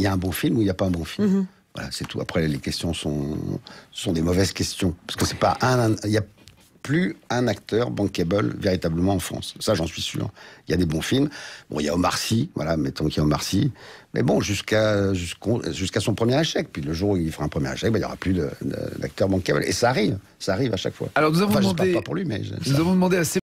il y a un bon film ou il n'y a pas un bon film. Mhm. Voilà, c'est tout. Après, les questions sont, sont des mauvaises questions. Parce que c'est pas un. Il n'y a plus un acteur bankable véritablement en France. Ça, j'en suis sûr. Il y a des bons films. Bon, il y a Omar Sy, voilà, mettons qu'il y a Omar Sy. Mais bon, jusqu'à jusqu'à son premier échec. Puis le jour où il fera un premier échec, ben, il n'y aura plus d'acteur bankable. Et ça arrive. Ça arrive à chaque fois. Alors, nous avons demandé. Pas pour lui, mais. Nous avons demandé à